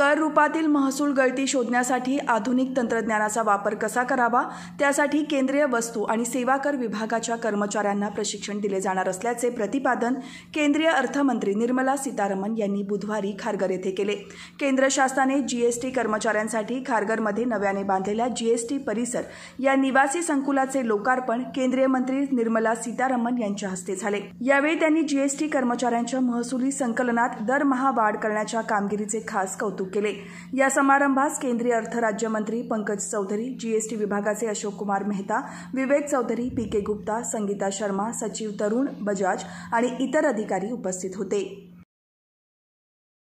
कर रूपातील महसूल गळती शोधण्यासाठी आधुनिक तंत्रज्ञानाचा वापर कसा करावा त्यासाठी केंद्रीय वस्तू आणि सेवा कर विभागाच्या कर्मचाऱ्यांना प्रशिक्षण दिले जाणार असल्याचे प्रतिपादन केंद्रीय अर्थमंत्री निर्मला सीतारामन यांनी बुधवारी खारघर येथे केले केंद्र शासनाने जीएसटी कर्मचाऱ्यांसाठी खारगरमध्ये नव्याने बांधलेल्या जीएसटी परिसर या निवासी संकुलाचे लोकार्पण केंद्रीय मंत्री निर्मला सीतारामन यांच्या हस्ते झाले यावेळी त्यांनी जीएसटी कर्मचाऱ्यांच्या महसुली संकलनात दरमहा वाढ करण्याच्या कामगिरीचे खास कौतुक केले या समारंभास केंद्रीय अर्थ राज्यमंत्री पंकज चौधरी जीएसटी विभागाचे अशोक कुमार मेहता विवेक चौधरी पी के गुप्ता संगीता शर्मा सचिव तरुण बजाज आणि इतर अधिकारी उपस्थित होते